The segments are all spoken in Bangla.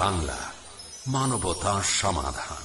বাংলা মানবতা সমাধান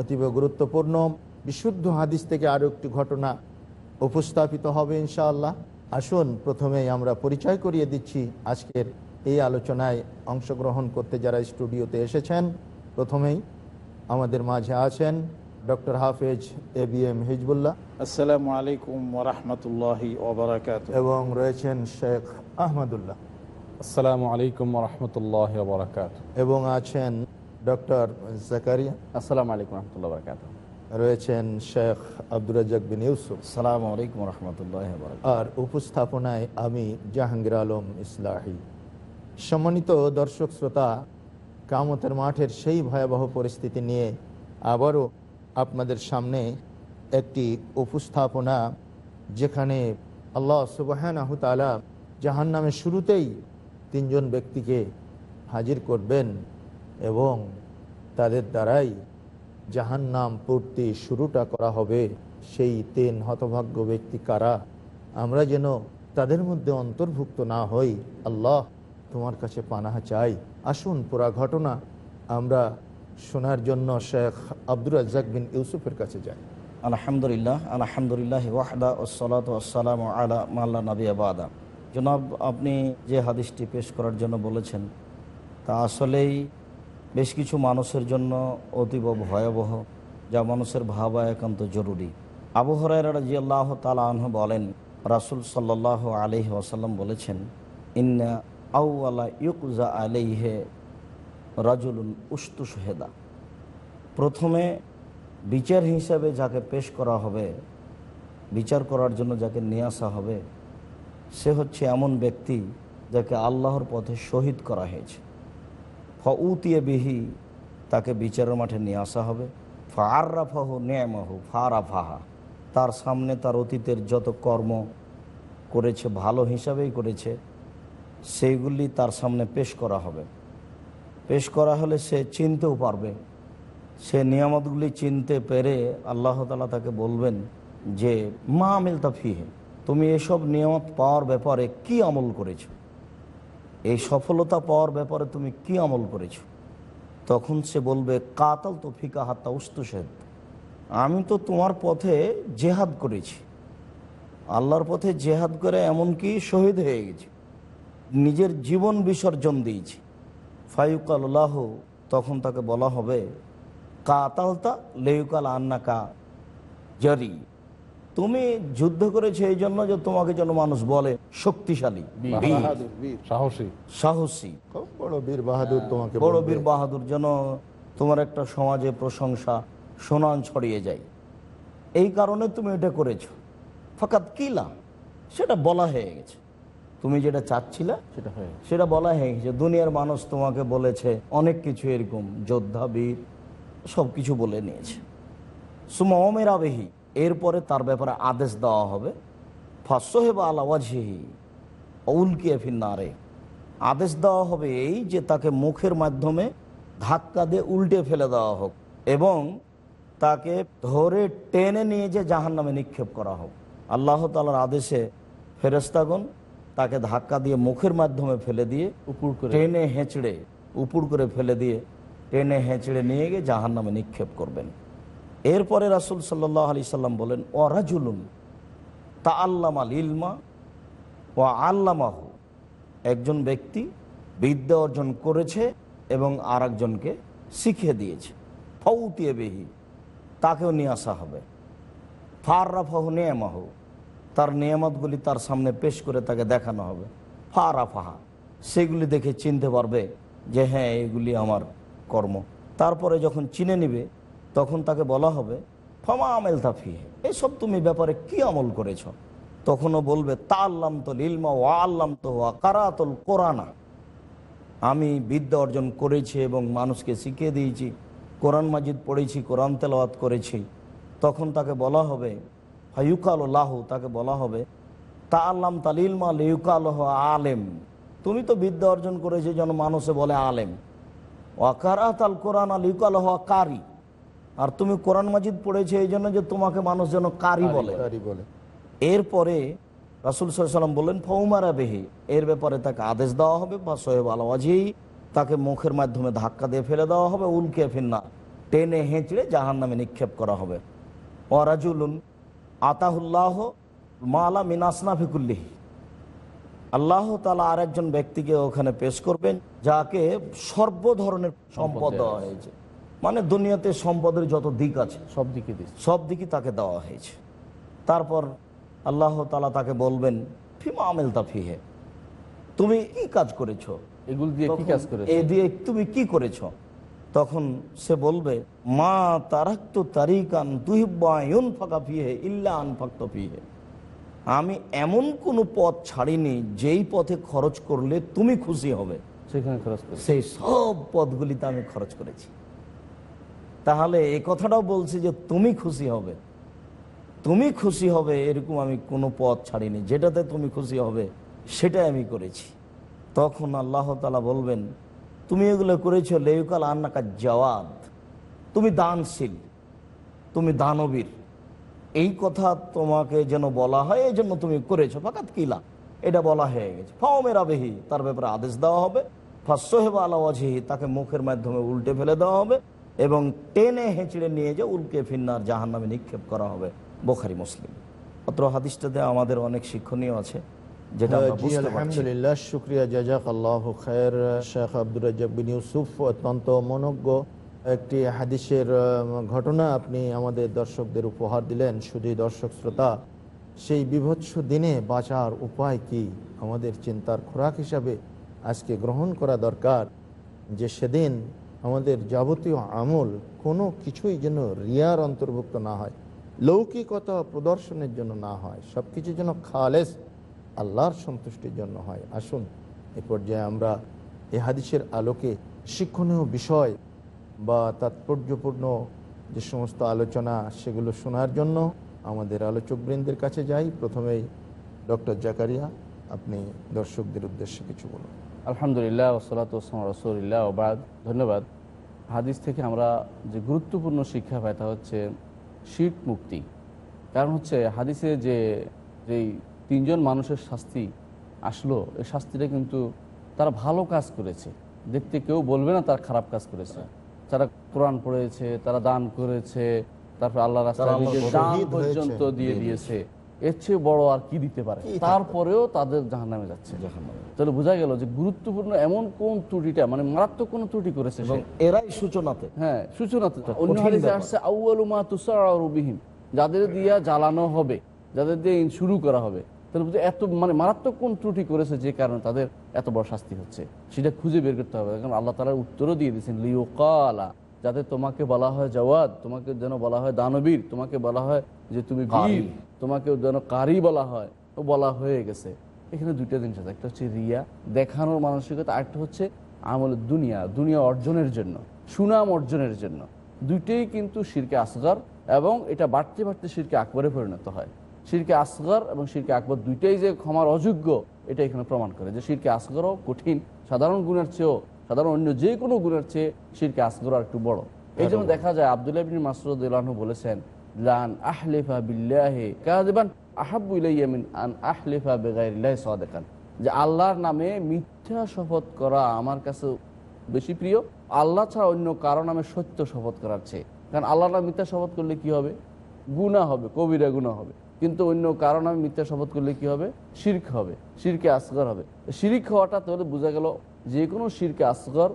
অতীব গুরুত্বপূর্ণ বিশুদ্ধ হাদিস থেকে আরও একটি ঘটনা উপস্থাপিত হবে ইনশাআল্লাহ আসুন প্রথমেই আমরা পরিচয় করিয়ে দিচ্ছি আজকের এই আলোচনায় অংশগ্রহণ করতে যারা স্টুডিওতে এসেছেন প্রথমেই আমাদের মাঝে আছেন ডক্টর হাফেজ এ বি এম হিজবুল্লাহ আলাইকুম এবং রয়েছেন শেখ আহমদুল্লাহ আসসালামু আলাইকুম রহমতুল্লাহ এবং আছেন ডক্টর জাকারিয়া আসসালামু আলাইকুম রহমতুল্লাহ বরকাত রয়েছেন শেখ আব্দুর রাজাক বিন ইউসুফ সালাম আলাইকুম রহমতুল্লাহ আর উপস্থাপনায় আমি জাহাঙ্গীর আলম ইসলাহি সম্মানিত দর্শক শ্রোতা কামতের মাঠের সেই ভয়াবহ পরিস্থিতি নিয়ে আবারও আপনাদের সামনে একটি উপস্থাপনা যেখানে আল্লাহ সুবাহানাহু তালা জাহান নামে শুরুতেই তিনজন ব্যক্তিকে হাজির করবেন এবং তাদের দ্বারাই নাম পূর্তি শুরুটা করা হবে সেই তিন হতভাগ্য ব্যক্তি কারা আমরা যেন তাদের মধ্যে অন্তর্ভুক্ত না হই আল্লাহ তোমার কাছে পানাহা চাই আসুন পুরা ঘটনা আমরা শোনার জন্য শেখ আব্দুর রাজ্জাক বিন ইউসুফের কাছে যাই আলহামদুলিল্লাহ আলহামদুলিল্লাহ ওয়াহদা ওসলাত আলা মাল্লা নবী আবাদা জনাব আপনি যে হাদিসটি পেশ করার জন্য বলেছেন তা আসলেই বেশ কিছু মানুষের জন্য অতীব ভয়াবহ যা মানুষের ভাবা একান্ত জরুরি আবহরায়রা রাজি আল্লাহ তালাহ বলেন রাসুল সাল্লাহ আলহি আসাল্লাম বলেছেন ইন্না আউআলা ইউকুজা হে রাজুল উস্তু সোহেদা প্রথমে বিচার হিসাবে যাকে পেশ করা হবে বিচার করার জন্য যাকে নিয়ে আসা হবে সে হচ্ছে এমন ব্যক্তি যাকে আল্লাহর পথে শহীদ করা হয়েছে ফউতিয়ে বিহি তাকে বিচারের মাঠে নিয়ে আসা হবে ফারাফাহু নেমাহু ফারাফাহা তার সামনে তার অতীতের যত কর্ম করেছে ভালো হিসাবেই করেছে সেইগুলি তার সামনে পেশ করা হবে পেশ করা হলে সে চিনতেও পারবে সে নিয়ামতগুলি চিনতে পেরে আল্লাহ তালা তাকে বলবেন যে মা আমিল ফিহে তুমি এসব নিয়ামত পাওয়ার ব্যাপারে কি আমল করেছো এই সফলতা পাওয়ার ব্যাপারে তুমি কি আমল করেছো তখন সে বলবে কাতাল তো ফিকা হাতা উস্তুসেদ আমি তো তোমার পথে জেহাদ করেছি আল্লাহর পথে জেহাদ করে এমনকি শহীদ হয়ে গেছি নিজের জীবন বিসর্জন দিয়েছি ফায়ুকাল্লাহ তখন তাকে বলা হবে কাতালতা লেউকাল আন্নাকা জারি তুমি যুদ্ধ করেছো এই জন্য যে তোমাকে যেন মানুষ বলে শক্তিশালী সাহসী সাহসী বড় বীর বাহাদুর হ্যাঁ, তোমাকে বড় বীর বাহাদুর যেন তোমার একটা সমাজে প্রশংসা সোনান ছড়িয়ে যায় এই কারণে তুমি এটা করেছো ফাঁকাত কিলা সেটা বলা হয়ে গেছে তুমি যেটা চাচ্ছিলে সেটা বলা হয়ে গেছে দুনিয়ার মানুষ তোমাকে বলেছে অনেক কিছু এরকম যোদ্ধা বীর সব কিছু বলে নিয়েছে সুমের আবেহী এরপরে তার ব্যাপারে আদেশ দেওয়া হবে ফাঁসহেবা আলাওয়াজহি উলকিয়া ফিন্নারে আদেশ দেওয়া হবে এই যে তাকে মুখের মাধ্যমে ধাক্কা দিয়ে উল্টে ফেলে দেওয়া হোক এবং তাকে ধরে টেনে নিয়ে যে জাহান নামে নিক্ষেপ করা হোক আল্লাহ তালার আদেশে ফেরস্তাগন তাকে ধাক্কা দিয়ে মুখের মাধ্যমে ফেলে দিয়ে উপুর করে টেনে হেঁচড়ে উপুর করে ফেলে দিয়ে টেনে হেঁচড়ে নিয়ে গিয়ে জাহান নামে নিক্ষেপ করবেন এরপরে রাসুল সাল্লাহ আলি সাল্লাম বলেন ও রাজুলুন তা আল্লামা লিলমা ও আল্লামাহু একজন ব্যক্তি বিদ্যা অর্জন করেছে এবং আর একজনকে শিখিয়ে দিয়েছে ফৌতিয়ে বেহি তাকেও নিয়ে আসা হবে ফাররাফাহু নিয়ামাহু তার নিয়ামতগুলি তার সামনে পেশ করে তাকে দেখানো হবে ফারাফাহা সেগুলি দেখে চিনতে পারবে যে হ্যাঁ এগুলি আমার কর্ম তারপরে যখন চিনে নিবে তখন তাকে বলা হবে ফমা আমেল তাফি এসব তুমি ব্যাপারে কি আমল করেছ তখনও বলবে তা আল্লাম তো লিলমা ওয়া আল্লাম তো ওয়া কারাতল কোরআনা আমি বিদ্যা অর্জন করেছি এবং মানুষকে শিখিয়ে দিয়েছি কোরআন মাজিদ পড়েছি কোরআন তেলাওয়াত করেছি তখন তাকে বলা হবে হায়ুকাল লাহু তাকে বলা হবে তা আল্লাম লিলমা লিউকাল আলেম তুমি তো বিদ্যা অর্জন করেছি যেন মানুষে বলে আলেম ওয়াকারাত আল কোরআন আল ইউকাল কারি আর তুমি কোরআন মাজিদ পড়েছো এই জন্য যে তোমাকে মানুষ যেন কারি বলে এরপরে রাসুল সাল্লাম বললেন ফৌমারা বেহি এর ব্যাপারে তাকে আদেশ দেওয়া হবে বা সোহেব আলওয়াজি তাকে মুখের মাধ্যমে ধাক্কা দিয়ে ফেলে দেওয়া হবে উল্কে ফিন্না টেনে হেঁচড়ে জাহান নামে নিক্ষেপ করা হবে ওরাজুলুন আতাহুল্লাহ মালা মিনাসনা ফিকুল্লিহি আল্লাহ তালা আর একজন ব্যক্তিকে ওখানে পেশ করবেন যাকে সর্ব ধরনের সম্পদ দেওয়া হয়েছে মানে দুনিয়াতে সম্পদের যত দিক আছে সব দিকে সব দিকই তাকে দেওয়া হয়েছে তারপর আল্লাহ তালা তাকে বলবেন ফিমা আমেল তাফিহে তুমি কি কাজ করেছো এগুলো দিয়ে কি কাজ করেছো এ দিয়ে তুমি কি করেছো তখন সে বলবে মা তারাক তো ফাঁকা ইল্লা আমি এমন কোনো পথ ছাড়িনি যেই পথে খরচ করলে তুমি খুশি হবে সেখানে খরচ সেই সব পথগুলিতে আমি খরচ করেছি তাহলে এই কথাটাও বলছি যে তুমি খুশি হবে তুমি খুশি হবে এরকম আমি কোনো পথ ছাড়িনি যেটাতে তুমি খুশি হবে সেটাই আমি করেছি তখন আল্লাহ তালা বলবেন তুমি এগুলো করেছ লেউকাল আন্নাকা জওয়াদ তুমি দানশীল তুমি দানবীর এই কথা তোমাকে যেন বলা হয় এই জন্য তুমি করেছো ফাঁকাত কিলা এটা বলা হয়ে গেছে ফমের আবেহি তার ব্যাপারে আদেশ দেওয়া হবে ফাঁসহেবা আলাওয়াজহি তাকে মুখের মাধ্যমে উল্টে ফেলে দেওয়া হবে এবং টেনে হেঁচড়ে নিয়ে যে উল্কে ফিন্নার জাহান নামে নিক্ষেপ করা হবে বোখারি মুসলিম অত্র হাদিসটাতে আমাদের অনেক শিক্ষণীয় আছে যেটা শুক্রিয়া আল্লাহ শেখ অত্যন্ত একটি হাদিসের ঘটনা আপনি আমাদের দর্শকদের উপহার দিলেন শুধুই দর্শক শ্রোতা সেই দিনে বাঁচার উপায় কি আমাদের চিন্তার খোরাক হিসাবে আজকে গ্রহণ করা দরকার যে সেদিন আমাদের যাবতীয় আমল কোনো কিছুই যেন রিয়ার অন্তর্ভুক্ত না হয় লৌকিকতা প্রদর্শনের জন্য না হয় সব কিছু যেন খালেস আল্লাহর সন্তুষ্টির জন্য হয় আসুন এ পর্যায়ে আমরা এ হাদিসের আলোকে শিক্ষণীয় বিষয় বা তাৎপর্যপূর্ণ যে সমস্ত আলোচনা সেগুলো শোনার জন্য আমাদের আলোচকবৃন্দের কাছে যাই প্রথমেই ডক্টর জাকারিয়া আপনি দর্শকদের উদ্দেশ্যে কিছু বলুন আলহামদুলিল্লাহ ওসলাত ওসলাম রসুলিল্লাহ ওবাদ ধন্যবাদ হাদিস থেকে আমরা যে গুরুত্বপূর্ণ শিক্ষা পাই তা হচ্ছে শিখ মুক্তি কারণ হচ্ছে হাদিসে যে যেই তিনজন মানুষের শাস্তি আসলো এই শাস্তিটা কিন্তু তারা ভালো কাজ করেছে দেখতে কেউ বলবে না তার খারাপ কাজ করেছে তারা কোরআন পড়েছে তারা দান করেছে তারপর আল্লাহ রাস্তা নিজের পর্যন্ত দিয়ে দিয়েছে এর চেয়ে বড় আর কি দিতে পারে তারপরেও তাদের জাহান নামে যাচ্ছে তাহলে বোঝা গেল যে গুরুত্বপূর্ণ এমন কোন ত্রুটিটা মানে মারাত্মক কোন ত্রুটি করেছে এরাই সূচনাতে হ্যাঁ সূচনাতে অন্য আসছে আউ্বালুমা তুষারবিহীন যাদের দিয়া জ্বালানো হবে যাদের দিয়ে শুরু করা হবে তাহলে এত মানে মারাত্মক কোন ত্রুটি করেছে যে কারণে তাদের এত বড় শাস্তি হচ্ছে সেটা খুঁজে বের করতে হবে কারণ আল্লাহ তালার উত্তরও দিয়ে দিয়েছেন লিওকালা যাতে তোমাকে বলা হয় জওয়াদ তোমাকে যেন বলা হয় দানবীর তোমাকে বলা হয় যে তুমি বীর তোমাকে যেন কারি বলা হয় ও বলা হয়ে গেছে এখানে দুইটা জিনিস আছে একটা হচ্ছে রিয়া দেখানোর মানসিকতা আরেকটা হচ্ছে আমল দুনিয়া দুনিয়া অর্জনের জন্য সুনাম অর্জনের জন্য দুইটাই কিন্তু শিরকে আসগর এবং এটা বাড়তে বাড়তে শিরকে আকবরে পরিণত হয় শিরকে আসগর এবং শিরকে আকবর দুইটাই যে ক্ষমার অযোগ্য এটা এখানে প্রমাণ করে যে শিরকে আসগরও কঠিন সাধারণ গুণের চেয়েও সাধারণ অন্য যে কোনো গুণের চেয়ে শিরকে আসদর আর একটু বড় হ্যাঁ, এই জন্য দেখা যায় আবদুল্লাহিন বিন মাসুদ বলেছেন লান আহলেফা বিল্লাহে কাজবান আহাবু ইলাইয়ামিন আন আহলেফা বেগাইল্লাহ সাদেকান যে আল্লাহর নামে মিথ্যা শপথ করা আমার কাছে বেশি প্রিয় আল্লাহ ছাড়া অন্য কারো নামে সত্য শপথ করার চেয়ে কারণ আল্লাহ নাম মিথ্যা শপথ করলে কি হবে গুণা হবে কবিরা গুণা হবে কিন্তু অন্য কারণ আমি মিথ্যা শপথ করলে কি হবে শির্ক হবে শিরকে আসগর হবে শিরিক হওয়াটা তাহলে বোঝা গেল যে কোনো শিরকে আসগর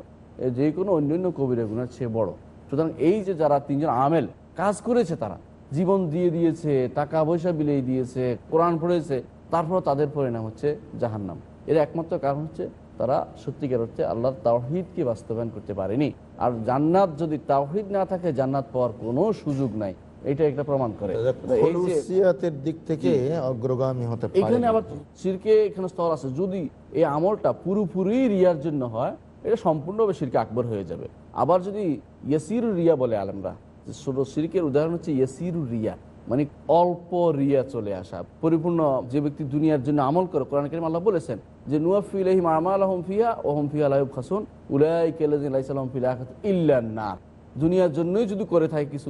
যে কোনো অন্য অন্য কবিরা গুণের চেয়ে বড় সুতরাং এই যে যারা তিনজন আমেল কাজ করেছে তারা জীবন দিয়ে দিয়েছে টাকা পয়সা বিলিয়ে দিয়েছে কোরআন পড়েছে তারপর তাদের পরিণাম হচ্ছে জাহান্নাম এর একমাত্র কারণ হচ্ছে তারা সত্যিকার হচ্ছে আল্লাহ তাওহিদকে বাস্তবায়ন করতে পারেনি আর জান্নাত যদি তাওহিদ না থাকে জান্নাত পাওয়ার কোনো সুযোগ নাই এটা একটা প্রমাণ করে দিক থেকে অগ্রগামী হতে এখানে আবার এখানে স্তর আছে যদি এই আমলটা পুরোপুরি রিয়ার জন্য হয় এটা সম্পূর্ণভাবে আকবর হয়ে যাবে আবার যদি ইয়াসির রিয়া বলে আলমরা উদাহরণ হচ্ছে ইয়াসির রিয়া মানে অল্প রিয়া চলে আসা পরিপূর্ণ যে ব্যক্তি দুনিয়ার জন্য আমল করে কোরআন করিম আল্লাহ বলেছেন যে নুয়াফিলহিম আমাল আহম ওহম খাসুন উলাই ইল্লা নার দুনিয়ার জন্যই যদি করে থাকে কিছু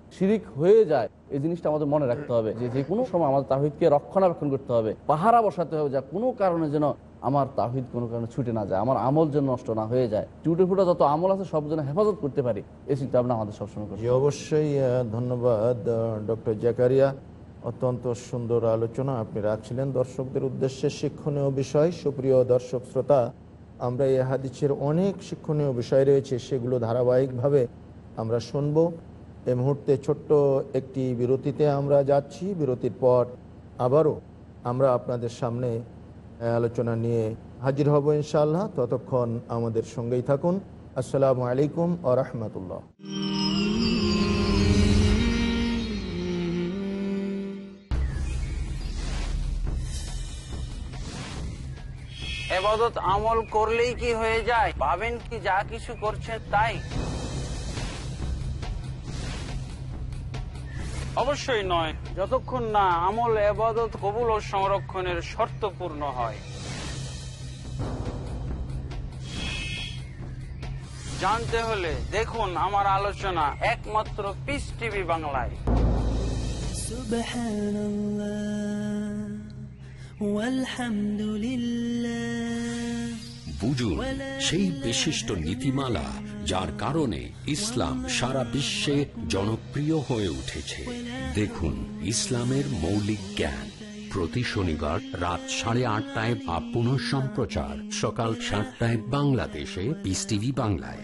শিরিক হয়ে যায় এই জিনিসটা আমাদের মনে রাখতে হবে যে যে কোনো সময় আমাদের তাহিদকে রক্ষণাবেক্ষণ করতে হবে পাহারা বসাতে হবে যা কোনো কারণে যেন আমার তাহিদ কোনো কারণে ছুটে না যায় আমার আমল যেন নষ্ট না হয়ে যায় চুটে ফুটে যত আমল আছে সব যেন হেফাজত করতে পারি এই চিন্তা ভাবনা আমাদের সবসময় করি অবশ্যই ধন্যবাদ ডক্টর জাকারিয়া অত্যন্ত সুন্দর আলোচনা আপনি রাখছিলেন দর্শকদের উদ্দেশ্যে শিক্ষণীয় বিষয় সুপ্রিয় দর্শক শ্রোতা আমরা এ হাদিসের অনেক শিক্ষণীয় বিষয় রয়েছে সেগুলো ধারাবাহিকভাবে আমরা শুনবো এ মুহূর্তে ছোট্ট একটি বিরতিতে আমরা যাচ্ছি বিরতির পর আবারও আমরা আপনাদের সামনে আলোচনা নিয়ে হাজির হব ইনশাল্লাহ ততক্ষণ আমাদের সঙ্গেই থাকুন আসসালামু আলাইকুম আ রহমতুল্লাহ এবাদত আমল করলেই কি হয়ে যায় পাবেন কি যা কিছু করছেন তাই অবশ্যই নয় যতক্ষণ না আমল এবাদত কবুল ও সংরক্ষণের শর্ত পূর্ণ হয় জানতে হলে দেখুন আমার আলোচনা একমাত্র পিস টিভি বাংলায় বুঝুন সেই বিশিষ্ট নীতিমালা যার কারণে ইসলাম সারা বিশ্বে জনপ্রিয় হয়ে উঠেছে দেখুন ইসলামের মৌলিক জ্ঞান প্রতি শনিবার রাত সাড়ে আটটায় বা পুনঃ সম্প্রচার সকাল সাতটায় বাংলাদেশে পিস টিভি বাংলায়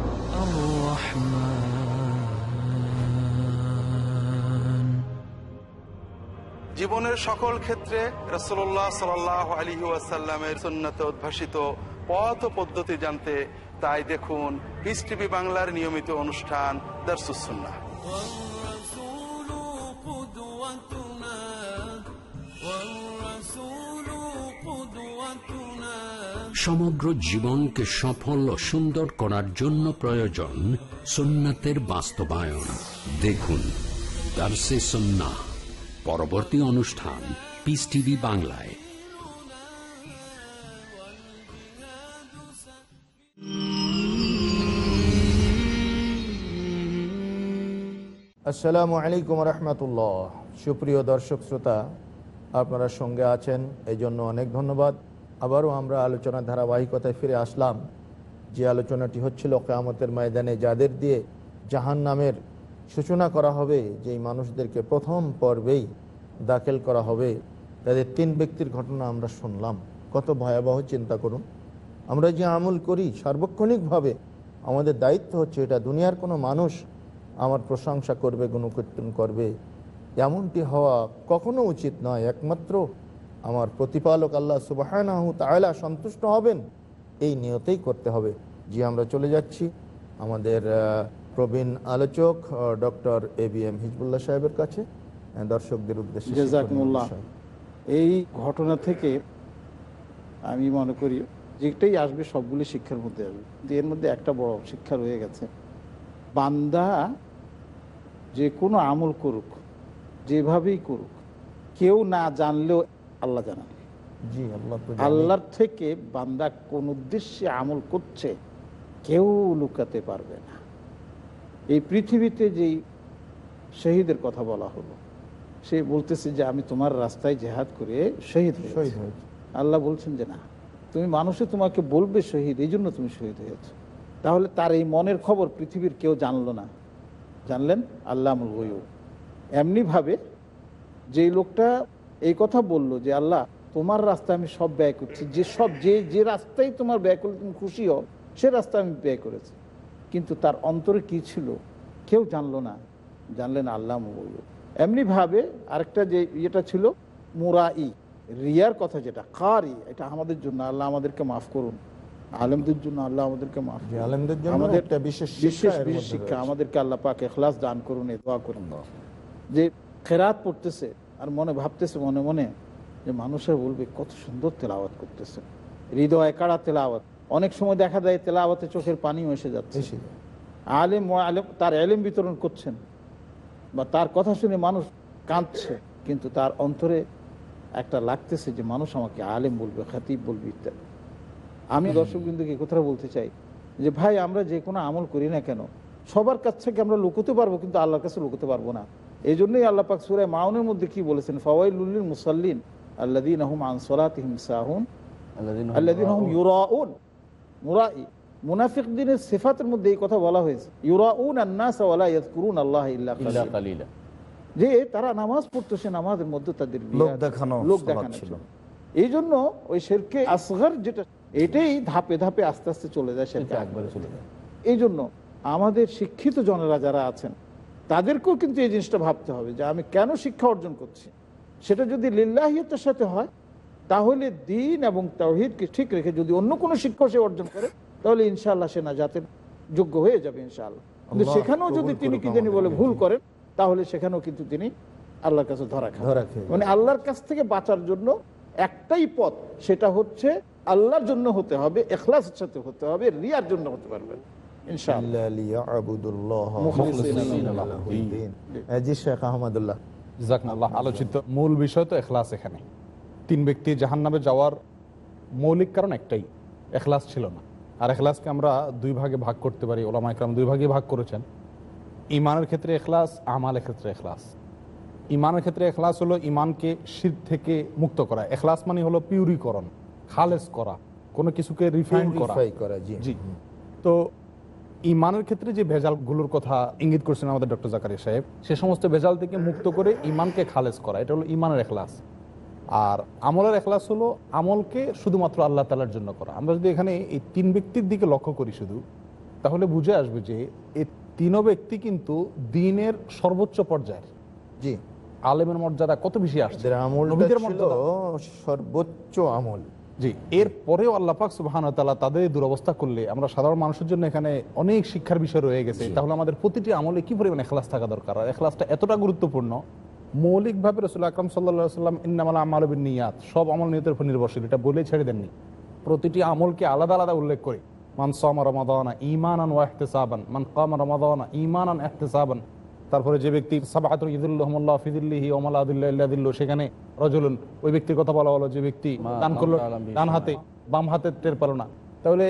জীবনের সকল ক্ষেত্রে রসোল্লা সাল আলী ওয়াসাল্লামের সুন্নতে উদ্ভাসিত পথ পদ্ধতি জানতে তাই দেখুন বাংলার নিয়মিত অনুষ্ঠান দর্শুসুন্না সমগ্র জীবনকে সফল ও সুন্দর করার জন্য প্রয়োজন সুন্নাতের বাস্তবায়ন দেখুন দার্সে সন্না পরবর্তী অনুষ্ঠান পিস টিভি বাংলায় আসসালামু আলাইকুম রহমতুল্লাহ সুপ্রিয় দর্শক শ্রোতা আপনারা সঙ্গে আছেন জন্য অনেক ধন্যবাদ আবারও আমরা আলোচনা ধারাবাহিকতায় ফিরে আসলাম যে আলোচনাটি হচ্ছিল কেয়ামতের ময়দানে যাদের দিয়ে জাহান নামের সূচনা করা হবে যেই মানুষদেরকে প্রথম পর্বেই দাখিল করা হবে তাদের তিন ব্যক্তির ঘটনা আমরা শুনলাম কত ভয়াবহ চিন্তা করুন আমরা যে আমল করি সার্বক্ষণিকভাবে আমাদের দায়িত্ব হচ্ছে এটা দুনিয়ার কোনো মানুষ আমার প্রশংসা করবে গুণকীর্তন করবে এমনটি হওয়া কখনো উচিত নয় একমাত্র আমার প্রতিপালক আল্লাহ সুবাহ সন্তুষ্ট হবেন এই নিয়তেই করতে হবে জি আমরা চলে যাচ্ছি আমাদের প্রবীণ আলোচক doctor A B M Hizbullah সাহেবের কাছে হ্যাঁ, দর্শকদের উদ্দেশ্যে এই ঘটনা থেকে আমি মনে করি যেটাই আসবে সবগুলি শিক্ষার মধ্যে আসবে কিন্তু এর মধ্যে একটা বড় শিক্ষা রয়ে গেছে বান্দা যে কোনো আমল করুক যেভাবেই করুক কেউ না জানলেও আল্লাহ জানান জি আল্লাহর থেকে বান্দা কোন উদ্দেশ্যে আমল করছে কেউ লুকাতে পারবে না এই পৃথিবীতে যেই শহীদের কথা বলা হলো সে বলতেছে যে আমি তোমার রাস্তায় জেহাদ করে শহীদ শহীদ আল্লাহ বলছেন যে না তুমি মানুষে তোমাকে বলবে শহীদ এই জন্য তুমি শহীদ হয়েছ তাহলে তার এই মনের খবর পৃথিবীর কেউ জানলো না জানলেন আল্লাহ এমনিভাবে যেই লোকটা এই কথা বলল যে আল্লাহ তোমার রাস্তায় আমি সব ব্যয় করছি যে সব যে যে রাস্তায় তোমার ব্যয় করলে তুমি খুশি হও সে রাস্তায় আমি ব্যয় করেছি কিন্তু তার অন্তরে কি ছিল কেউ জানলো না জানলেন আল্লাহ বলল এমনিভাবে আরেকটা যে ইয়েটা ছিল মোরাই রিয়ার কথা যেটা কারি এটা আমাদের জন্য আল্লাহ আমাদেরকে মাফ করুন আলমদের জন্য আল্লাহ আমাদেরকে মাফ আলেমদের জন্য আমাদের একটা বিশেষ বিশেষ বিশেষ শিক্ষা আমাদেরকে আল্লাহ পাকে এখলাস দান করুন এ দোয়া করুন যে খেরাত পড়তেছে আর মনে ভাবতেছে মনে মনে যে মানুষের বলবে কত সুন্দর তেলাওয়াত করতেছে হৃদয় কাড়া তেলাওয়াত অনেক সময় দেখা যায় তেলাওয়াতে চোখের পানিও এসে যাচ্ছে আলেম আলেম তার এলেম বিতরণ করছেন বা তার কথা শুনে মানুষ কাঁদছে কিন্তু তার অন্তরে একটা লাগতেছে যে মানুষ আমাকে আলেম বলবে খাতিব বলবে ইত্যাদি আমি দর্শকবৃন্দুকে কোথায় বলতে চাই যে ভাই আমরা যে কোনো আমল করি না কেন সবার কাছ থেকে আমরা লুকোতে পারবো কিন্তু আল্লাহর কাছে লুকোতে পারবো না এই জন্যই আল্লাপাক সুরায় মাউনের মধ্যে কি বলেছেন ফওয়াইলুল্লিন মুসাল্লিন আল্লাদিন আহম সাহুন আল্লাদিন আহম ইউরাউন মুরাই মুনাফিক দিনের সেফাতের মধ্যে এই কথা বলা হয়েছে ইউরাউন আন্নাস ওয়ালা আল্লাহ ইল্লা কালিলা যে তারা নামাজ পড়তো সে নামাজের মধ্যে তাদের লোক দেখানো লোক দেখানো ছিল এই জন্য ওই শেরকে আসগর যেটা এটাই ধাপে ধাপে আস্তে আস্তে চলে যায় শেরকে একবারে চলে যায় এই জন্য আমাদের শিক্ষিত জনেরা যারা আছেন তাদেরকেও কিন্তু এই জিনিসটা ভাবতে হবে যে আমি কেন শিক্ষা অর্জন করছি সেটা যদি লিল্লাহিয়তের সাথে হয় তাহলে দিন এবং তাওহিদকে ঠিক রেখে যদি অন্য কোনো শিক্ষা সে অর্জন করে তাহলে ইনশাআল্লাহ সে না যাতে যোগ্য হয়ে যাবে ইনশাআল্লাহ কিন্তু সেখানেও যদি তিনি কি জানি বলে ভুল করেন তাহলে সেখানেও কিন্তু তিনি আল্লাহর কাছে ধরা ধরা মানে আল্লাহর কাছ থেকে বাঁচার জন্য একটাই পথ সেটা হচ্ছে আল্লাহর জন্য হতে হবে এখলাসের সাথে হতে হবে রিয়ার জন্য হতে পারবে আলোচিত মূল বিষয় তো এখলাস এখানে তিন ব্যক্তি জাহান্নামে যাওয়ার মৌলিক কারণ একটাই এখলাস ছিল না আর এখলাসকে আমরা দুই ভাগে ভাগ করতে পারি ওলামা ইকরাম দুই ভাগে ভাগ করেছেন ইমানের ক্ষেত্রে এখলাস আমালের ক্ষেত্রে এখলাস ইমানের ক্ষেত্রে এখলাস হলো ইমানকে শির থেকে মুক্ত করা এখলাস মানে হলো পিউরিকরণ খালেস করা কোনো কিছুকে রিফাইন করা জি তো ইমানের ক্ষেত্রে যে ভেজালগুলোর কথা ইঙ্গিত করছেন আমাদের ডক্টর জাকারিয়া সাহেব সে সমস্ত ভেজাল থেকে মুক্ত করে ইমানকে খালেজ করা এটা হলো ইমানের এখলাস আর আমলের এখলাস হলো আমলকে শুধুমাত্র আল্লাহ তালার জন্য করা আমরা যদি এখানে এই তিন ব্যক্তির দিকে লক্ষ্য করি শুধু তাহলে বুঝে আসবে যে এই তিন ব্যক্তি কিন্তু দিনের সর্বোচ্চ পর্যায়ের জি আলেমের মর্যাদা কত বেশি আসছে আমল সর্বোচ্চ আমল জি এর পরেও আল্লাপাক সুবাহানতালা তাদের দুরবস্থা করলে আমরা সাধারণ মানুষের জন্য এখানে অনেক শিক্ষার বিষয় রয়ে গেছে তাহলে আমাদের প্রতিটি আমলে কি পরিমাণে এখলাস থাকা দরকার আর এখলাসটা এতটা গুরুত্বপূর্ণ মৌলিকভাবে রসুল আকরম সাল্লা সাল্লাম ইন্নামালা আমালবিন নিয়াত সব আমল নিয়তের উপর নির্ভরশীল এটা বলে ছেড়ে দেননি প্রতিটি আমলকে আলাদা আলাদা উল্লেখ করে মান সামা রমাদানা ইমান আন ওয়াহতে সাবান মান কামা রমাদানা ইমান আন এহতে সাবান তারপরে যে ব্যক্তি সাবাহাতুল ইদুল্লাহমুল্লাহ ফিদুল্লিহি ওমালাদুল্লাহ সেখানে রজলুন ওই ব্যক্তির কথা বলা হলো যে ব্যক্তি দান করলো ডান হাতে বাম হাতে টের পেল না তাহলে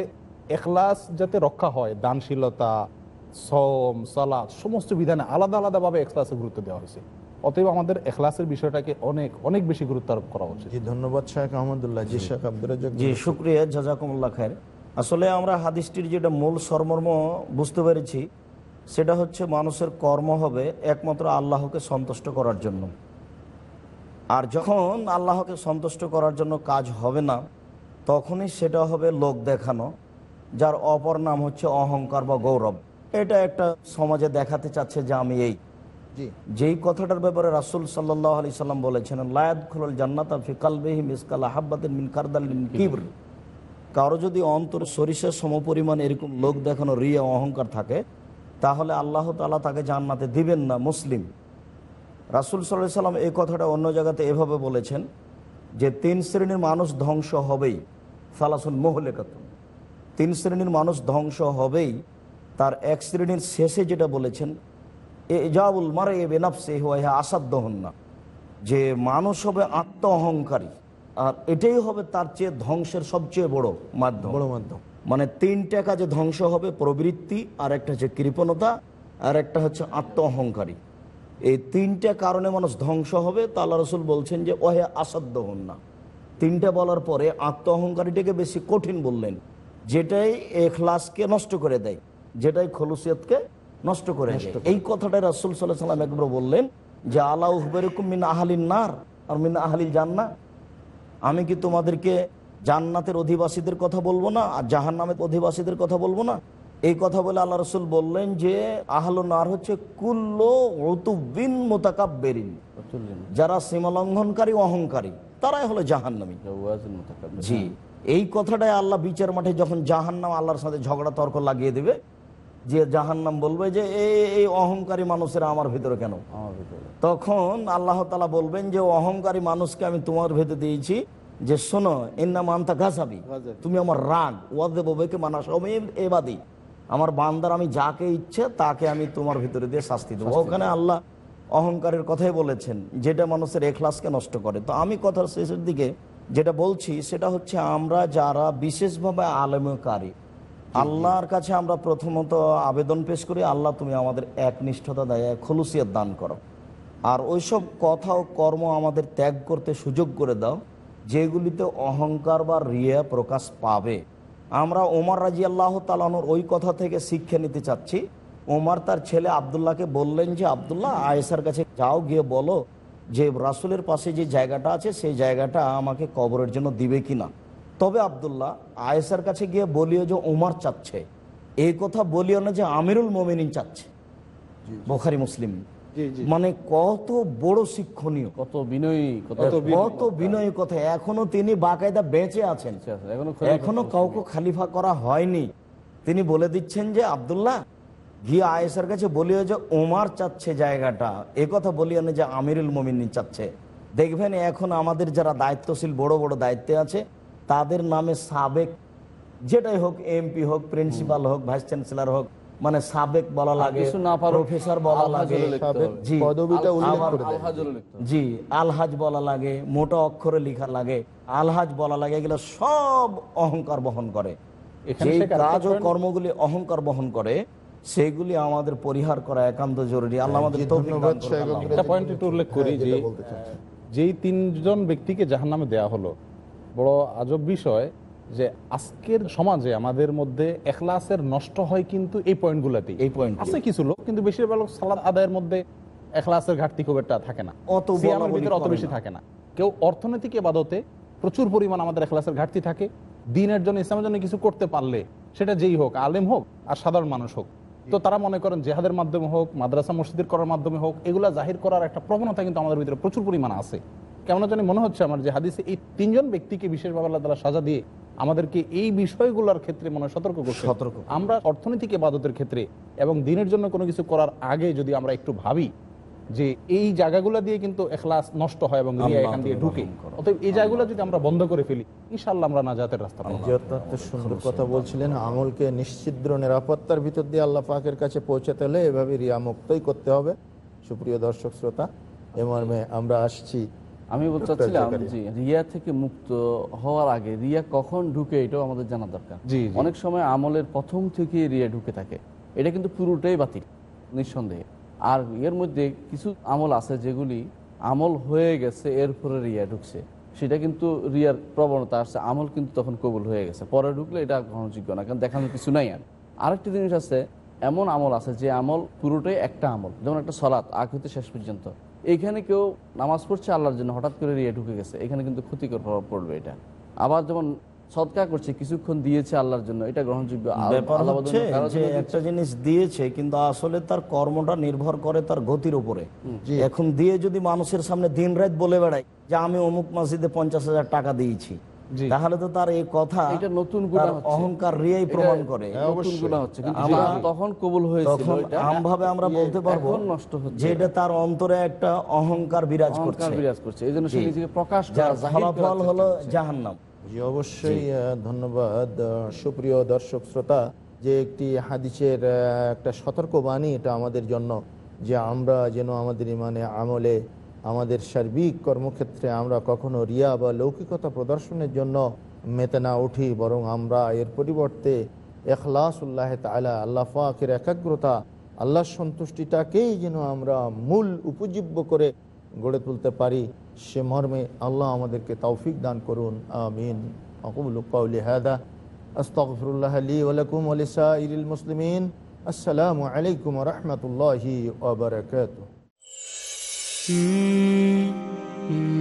এখলাস যাতে রক্ষা হয় দানশীলতা সম সালাদ সমস্ত বিধানে আলাদা আলাদাভাবে এখলাসে গুরুত্ব দেওয়া হয়েছে অতএব আমাদের এখলাসের বিষয়টাকে অনেক অনেক বেশি গুরুত্ব আরোপ করা উচিত ধন্যবাদ শাহেখ আহমদুল্লাহ জি শেখ আব্দুল জি শুক্রিয়া জাজাকুমুল্লাহ খায়ের আসলে আমরা হাদিসটির যেটা মূল সরমর্ম বুঝতে পেরেছি সেটা হচ্ছে মানুষের কর্ম হবে একমাত্র আল্লাহকে সন্তুষ্ট করার জন্য আর যখন আল্লাহকে সন্তুষ্ট করার জন্য কাজ হবে না তখনই সেটা হবে লোক দেখানো যার অপর নাম হচ্ছে অহংকার বা গৌরব এটা একটা সমাজে দেখাতে চাচ্ছে যে আমি এই যেই কথাটার ব্যাপারে রাসুল সাল্লাহ আলি সাল্লাম বলেছেন লায়াত খুলল জান্নাত ফিকালবিহি মিসকাল আহাব্বাদিন মিনকারদাল কিবর কারো যদি অন্তর সরিষার সমপরিমাণ এরকম লোক দেখানো রিয়া অহংকার থাকে তাহলে আল্লাহ তালা তাকে জান্নাতে দিবেন না মুসলিম রাসুল সাল্লাহ সাল্লাম এই কথাটা অন্য জায়গাতে এভাবে বলেছেন যে তিন শ্রেণীর মানুষ ধ্বংস হবেই মোহলে মোহলেকাতুন তিন শ্রেণীর মানুষ ধ্বংস হবেই তার এক শ্রেণীর শেষে যেটা বলেছেন এ যাউল মারে এ বেনাফসে হে আসাধ্য হন না যে মানুষ হবে আত্ম অহংকারী আর এটাই হবে তার চেয়ে ধ্বংসের সবচেয়ে বড় মাধ্যম বড় মাধ্যম মানে তিনটা কাজে ধ্বংস হবে প্রবৃত্তি আর একটা হচ্ছে কৃপণতা আর একটা হচ্ছে আত্ম অহংকারী এই তিনটা কারণে মানুষ ধ্বংস হবে তা আল্লাহ রসুল বলছেন যে ওহে আসাধ্য হন না তিনটা বলার পরে আত্ম অহংকারীটাকে বেশি কঠিন বললেন যেটাই এখলাসকে নষ্ট করে দেয় যেটাই খলুসিয়তকে নষ্ট করে দেয় এই কথাটাই রাসুল সাল্লাহ সাল্লাম একবার বললেন যে আলাউহবেরকুম মিন আহালিন নার আর মিন আহালিল জান্না আমি কি তোমাদেরকে জান্নাতের অধিবাসীদের কথা বলবো না আর জাহান নামের অধিবাসীদের কথা বলবো না এই কথা বলে আল্লাহ রসুল বললেন যে নার হচ্ছে কুল্লো রতুবিন মোতাকাব্বেরিন যারা সীমালঙ্ঘনকারী অহংকারী তারাই হলো নামী জি এই কথাটাই আল্লাহ বিচার মাঠে যখন জাহান্নাম আল্লাহর সাথে ঝগড়া তর্ক লাগিয়ে দেবে যে জাহান্নাম বলবে যে এই অহংকারী মানুষেরা আমার ভিতরে কেন তখন আল্লাহ তালা বলবেন যে অহংকারী মানুষকে আমি তোমার ভেতরে দিয়েছি যে শোনো এর নাম আন্তা গাছাবি তুমি আমার রাগ ওয়াদে ববেকে মানা সবে এবাদি আমার বান্দার আমি যাকে ইচ্ছে তাকে আমি তোমার ভিতরে দিয়ে শাস্তি দেবো ওখানে আল্লাহ অহংকারের কথাই বলেছেন যেটা মানুষের এখলাসকে নষ্ট করে তো আমি কথার শেষের দিকে যেটা বলছি সেটা হচ্ছে আমরা যারা বিশেষভাবে আলেমকারী আল্লাহর কাছে আমরা প্রথমত আবেদন পেশ করি আল্লাহ তুমি আমাদের একনিষ্ঠতা দেয় খলুসিয়ার দান করো আর ওইসব কথা ও কর্ম আমাদের ত্যাগ করতে সুযোগ করে দাও যেগুলিতে অহংকার বা রিয়া প্রকাশ পাবে আমরা ওমর রাজি আল্লাহ তালানোর ওই কথা থেকে শিক্ষা নিতে চাচ্ছি ওমর তার ছেলে আবদুল্লাহকে বললেন যে আবদুল্লাহ আয়েসার কাছে যাও গিয়ে বলো যে রাসুলের পাশে যে জায়গাটা আছে সেই জায়গাটা আমাকে কবরের জন্য দিবে কি না তবে আবদুল্লাহ আয়েসার কাছে গিয়ে বলিও যে ওমর চাচ্ছে এই কথা বলিও না যে আমিরুল মোমিনিন চাচ্ছে বোখারি মুসলিম মানে কত বড় শিক্ষণীয় কত বিনয়ী কত বিনয়ী কথা এখনো তিনি বাকায়দা বেঁচে আছেন এখনো কাউকে খালিফা করা হয়নি তিনি বলে দিচ্ছেন যে আবদুল্লাহ গিয়ে আয়েসার কাছে বলিও যে ওমার চাচ্ছে জায়গাটা কথা বলিও না যে আমিরুল মোমিনী চাচ্ছে দেখবেন এখন আমাদের যারা দায়িত্বশীল বড় বড় দায়িত্বে আছে তাদের নামে সাবেক যেটাই হোক এমপি হোক প্রিন্সিপাল হোক ভাইস চ্যান্সেলার হোক মানে সাবেক বলা লাগে প্রফেসর বলা লাগে জি জি আলহাজ বলা লাগে মোটা অক্ষরে লেখা লাগে আলহাজ বলা লাগে এগুলো সব অহংকার বহন করে যে কাজ ও কর্মগুলি অহংকার বহন করে সেগুলি আমাদের পরিহার করা একান্ত জরুরি আল্লাহ আমাদের হ্যাঁ, যে যেই তিনজন ব্যক্তিকে জাহান্নামে দেয়া হলো বড় আজব বিষয় যে আজকের সমাজে আমাদের মধ্যে এখলাসের নষ্ট হয় কিন্তু এই পয়েন্টগুলোতেই এই পয়েন্ট আছে কিছু লোক কিন্তু বেশিরভাগ লোক সালাদ আদায়ের মধ্যে এখলাসের ঘাটতি খুব একটা থাকে না অত অত বেশি থাকে না কেউ অর্থনৈতিক এবাদতে প্রচুর পরিমাণ আমাদের এখলাসের ঘাটতি থাকে দিনের জন্য ইসলামের জন্য কিছু করতে পারলে সেটা যেই হোক আলেম হোক আর সাধারণ মানুষ হোক তো তারা মনে করেন জেহাদের মাধ্যমে হোক মাদ্রাসা মসজিদের করার মাধ্যমে হোক এগুলা জাহির করার একটা প্রবণতা কিন্তু আমাদের ভিতরে প্রচুর পরিমাণ আছে কেমন জানি মনে হচ্ছে আমার যে হাদিসে এই তিনজন ব্যক্তিকে বিশেষভাবে আল্লাহ তালা সাজা দিয়ে আমাদেরকে এই বিষয়গুলোর ক্ষেত্রে মনে সতর্ক করছে সতর্ক আমরা অর্থনৈতিক এবাদতের ক্ষেত্রে এবং দিনের জন্য কোনো কিছু করার আগে যদি আমরা একটু ভাবি যে এই জায়গাগুলো দিয়ে কিন্তু এখলাস নষ্ট হয় এবং রিয়া এখান দিয়ে ঢুকে অতএব এই জায়গাগুলো যদি আমরা বন্ধ করে ফেলি ইনশাল্লাহ আমরা নাজাতের রাস্তা পাবো সুন্দর কথা বলছিলেন আমলকে নিশ্চিদ্র নিরাপত্তার ভিতর দিয়ে আল্লাহ পাকের কাছে পৌঁছাতে হলে এভাবে রিয়া মুক্তই করতে হবে সুপ্রিয় দর্শক শ্রোতা এ আমরা আসছি আমি বলতে চাচ্ছিলাম জি রিয়া থেকে মুক্ত হওয়ার আগে রিয়া কখন ঢুকে এটাও আমাদের জানা দরকার অনেক সময় আমলের প্রথম থেকে রিয়া ঢুকে থাকে এটা কিন্তু পুরোটাই বাতিল নিঃসন্দেহে আর এর মধ্যে কিছু আমল আছে যেগুলি আমল হয়ে গেছে এরপরে রিয়া ঢুকছে সেটা কিন্তু রিয়ার প্রবণতা আসছে আমল কিন্তু তখন কবুল হয়ে গেছে পরে ঢুকলে এটা গ্রহণযোগ্য না কারণ দেখানোর কিছু নাই আর আরেকটি জিনিস আছে এমন আমল আছে যে আমল পুরোটাই একটা আমল যেমন একটা সলাৎ আগ হইতে শেষ পর্যন্ত এখানে কেউ নামাজ পড়ছে আল্লাহর জন্য হঠাৎ করে রিয়ে ঢুকে গেছে এখানে কিন্তু ক্ষতিকর প্রভাব পড়বে এটা আবার যেমন সৎকার করছে কিছুক্ষণ দিয়েছে আল্লাহর জন্য এটা গ্রহণযোগ্য একটা জিনিস দিয়েছে কিন্তু আসলে তার কর্মটা নির্ভর করে তার গতির উপরে এখন দিয়ে যদি মানুষের সামনে দিন রাত বলে বেড়ায় যে আমি অমুক মসজিদে পঞ্চাশ হাজার টাকা দিয়েছি তাহলে তো তার এই কথা এটা নতুন অহংকার রিয়াই প্রমাণ করে তখন কবুল হয়েছে আমরা বলতে পারবো নষ্ট হচ্ছে যে এটা তার অন্তরে একটা অহংকার বিরাজ করছে বিরাজ করছে এই জন্য সে নিজেকে প্রকাশ ফলাফল হলো জাহান্নাম অবশ্যই ধন্যবাদ সুপ্রিয় দর্শক শ্রোতা যে একটি হাদিসের একটা সতর্কবাণী এটা আমাদের জন্য যে আমরা যেন আমাদের ইমানে আমলে আমাদের সার্বিক কর্মক্ষেত্রে আমরা কখনো রিয়া বা লৌকিকতা প্রদর্শনের জন্য মেতে না উঠি বরং আমরা এর পরিবর্তে এখলাস উল্লাহ তালা আল্লাহ ফাঁকের একাগ্রতা আল্লাহ সন্তুষ্টিটাকেই যেন আমরা মূল উপজীব্য করে গড়ে তুলতে পারি সে মর্মে আল্লাহ আমাদেরকে তৌফিক দান করুন আমিন মুসলিমিন আসসালামু আলাইকুম রহমতুল্লাহি Mm-hmm.